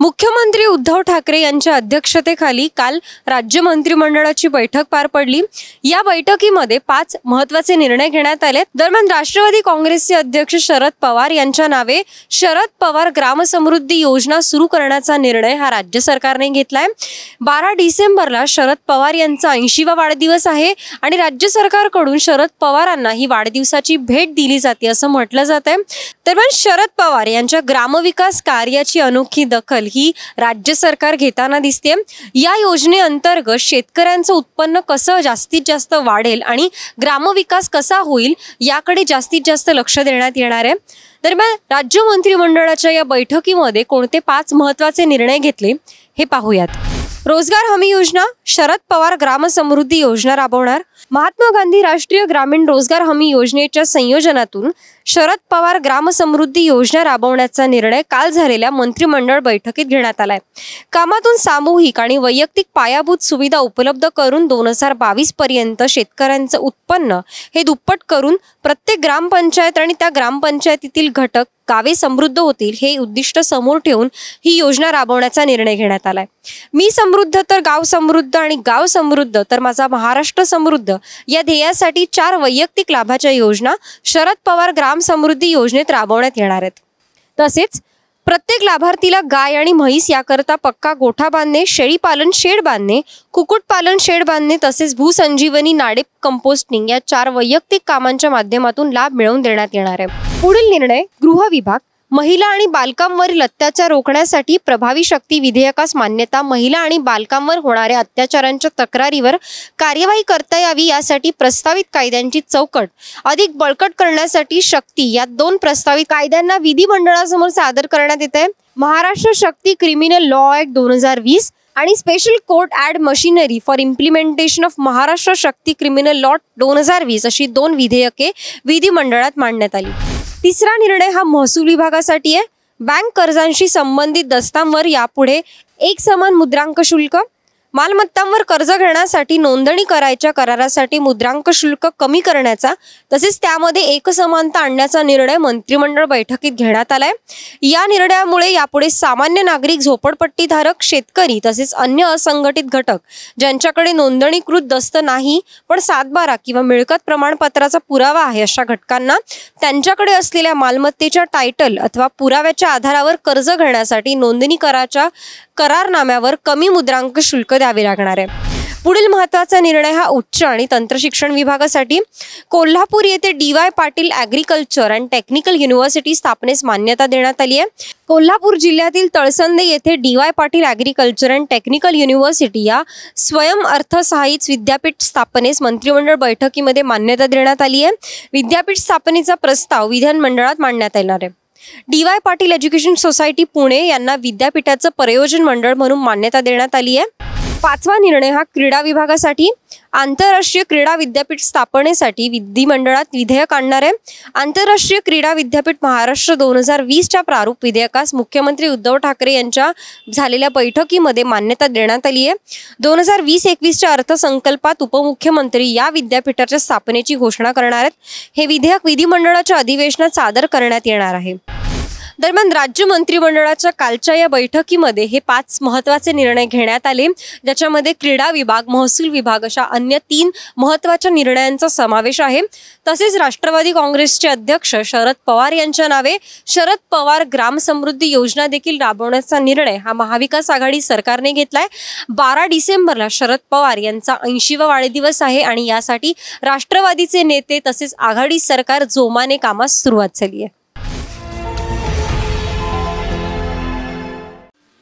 मुख्यमंत्री उद्धव ठाकरे यांच्या अध्यक्षतेखाली काल राज्य मंत्रिमंडळाची बैठक पार पडली या बैठकीमध्ये पाच महत्वाचे निर्णय घेण्यात आले दरम्यान राष्ट्रवादी काँग्रेसचे अध्यक्ष शरद पवार यांच्या नावे शरद पवार ग्रामसमृद्धी योजना सुरू करण्याचा निर्णय हा राज्य सरकारने घेतलाय बारा डिसेंबरला शरद पवार यांचा ऐंशीवा वाढदिवस आहे आणि राज्य सरकारकडून शरद पवारांना ही वाढदिवसाची भेट दिली जाते असं म्हटलं जात आहे दरम्यान शरद पवार यांच्या ग्रामविकास कार्याची अनोखी दखल ही राज्य सरकार घेताना दिसते या योजनेअंतर्गत शेतकऱ्यांचं उत्पन्न कसं जास्तीत जास्त वाढेल आणि ग्रामविकास कसा होईल याकडे जास्तीत जास्त लक्ष देण्यात येणार आहे दरम्यान राज्य मंत्रिमंडळाच्या या बैठकीमध्ये कोणते पाच महत्वाचे निर्णय घेतले हे पाहूयात रोजगार हमी योजना शरद पवार ग्रामसमृद्धी योजना राबवणार महात्मा गांधी राष्ट्रीय ग्रामीण रोजगार हमी योजनेच्या संयोजनातून शरद पवार ग्रामसमृद्धी योजना राबवण्याचा निर्णय काल झालेल्या मंत्रिमंडळ बैठकीत घेण्यात आलाय कामातून सामूहिक आणि वैयक्तिक पायाभूत सुविधा उपलब्ध करून दोन हजार बावीस पर्यंत शेतकऱ्यांचं उत्पन्न हे दुप्पट करून प्रत्येक ग्रामपंचायत आणि त्या ग्रामपंचायतीतील घटक गावे समृद्ध होतील हे उद्दिष्ट समोर ठेवून ही योजना राबवण्याचा निर्णय घेण्यात आलाय मी समृद्ध तर गाव समृद्ध आणि गाव समृद्ध तर माझा महाराष्ट्र समृद्ध या ध्येयासाठी चार वैयक्तिक लाभाच्या योजना शरद पवार ग्राम समृद्धी योजनेत राबवण्यात येणार आहेत तसेच प्रत्येक लाभार्थीला गाय आणि म्हैस याकरता पक्का गोठा बांधणे शेळीपालन शेड बांधणे कुक्कुटपालन शेड बांधणे तसेच भूसंजीवनी नाडेप कंपोस्टिंग या चार वैयक्तिक कामांच्या माध्यमातून लाभ मिळवून देण्यात येणार आहे पुढील निर्णय गृह विभाग महिला आणि बालकांवरील अत्याचार रोखण्यासाठी प्रभावी शक्ती विधेयकास मान्यता महिला आणि बालकांवर होणाऱ्या अत्याचारांच्या तक्रारीवर कार्यवाही करता यावी यासाठी प्रस्तावित कायद्यांची चौकट अधिक बळकट करण्यासाठी शक्ती या दोन प्रस्तावित कायद्यांना विधिमंडळासमोर सादर करण्यात येत आहे Maharashtra Shakti criminal law act दोन हजार वीस आणि special court and machinery for implementation of Maharashtra Shakti criminal law दोन हजार वीस अशी दोन विधेयके विधिमंडळात मांडण्यात आली तिसरा निर्णय हा महसूल विभागासाठी आहे बँक कर्जांशी संबंधित दस्तांवर यापुढे एक समान मुद्रांक शुल्क मालमत्तांवर कर्ज घेण्यासाठी नोंदणी करायच्या करारासाठी मुद्रांक शुल्क कमी करण्याचा तसेच त्यामध्ये एकसमानता आणण्याचा निर्णय मंत्रिमंडळ बैठकीत घेण्यात आलाय या निर्णयामुळे यापुढे सामान्य नागरिक झोपडपट्टीधारक शेतकरी तसेच अन्य असंघटित घटक ज्यांच्याकडे नोंदणीकृत दस्त नाही पण सातबारा किंवा मिळकत प्रमाणपत्राचा पुरावा आहे अशा घटकांना त्यांच्याकडे असलेल्या मालमत्तेच्या टायटल अथवा पुराव्याच्या आधारावर कर्ज घेण्यासाठी नोंदणी कराच्या करारनाम्यावर कमी मुद्रांक शुल्क द्यावे लागणार आहे पुढील महत्वाचा निर्णय हा उच्च आणि तंत्रशिक्षण विभागासाठी कोल्हापूर येथे D Y Patil agriculture and technical university स्थापनेस मान्यता देण्यात आली आहे कोल्हापूर जिल्ह्यातील तळसंदे येथे D Y Patil agriculture and technical university या स्वयं अर्थसहाय्यित विद्यापीठ स्थापनेस मंत्रिमंडळ बैठकीमध्ये मान्यता देण्यात आली आहे विद्यापीठ स्थापनेचा प्रस्ताव विधानमंडळात मांडण्यात येणार आहे D Y Patil education society Pune यांना विद्यापीठाचं प्रयोजन मंडळ म्हणून मान्यता देण्यात आली आहे पाचवा निर्णय हा क्रीडा विभागासाठी आंतरराष्ट्रीय क्रीडा विद्यापीठ स्थापनेसाठी विधिमंडळात विधेयक आणणार आहे आंतरराष्ट्रीय क्रीडा विद्यापीठ महाराष्ट्र दोन हजार वीसच्या प्रारूप विधेयकास मुख्यमंत्री उद्धव ठाकरे यांच्या झालेल्या बैठकीमध्ये मान्यता देण्यात आली आहे दोन हजार वीस एकवीसच्या अर्थसंकल्पात उपमुख्यमंत्री या विद्यापीठाच्या स्थापनेची घोषणा करणार आहेत हे विधेयक विधिमंडळाच्या अधिवेशनात सादर करण्यात येणार आहे दरम्यान राज्य मंत्रिमंडळाच्या कालच्या या बैठकीमध्ये हे पाच महत्त्वाचे निर्णय घेण्यात आले ज्याच्यामध्ये क्रीडा विभाग महसूल विभाग अशा अन्य तीन महत्त्वाच्या निर्णयांचा समावेश आहे तसेच राष्ट्रवादी काँग्रेसचे अध्यक्ष शरद पवार यांच्या नावे शरद पवार ग्राम समृद्धी योजना देखील राबवण्याचा निर्णय हा महाविकास आघाडी सरकारने घेतलाय बारा डिसेंबरला शरद पवार यांचा ऐंशीवा वाढदिवस आहे आणि यासाठी राष्ट्रवादीचे नेते तसेच आघाडी सरकार जोमाने कामास सुरुवात झाली आहे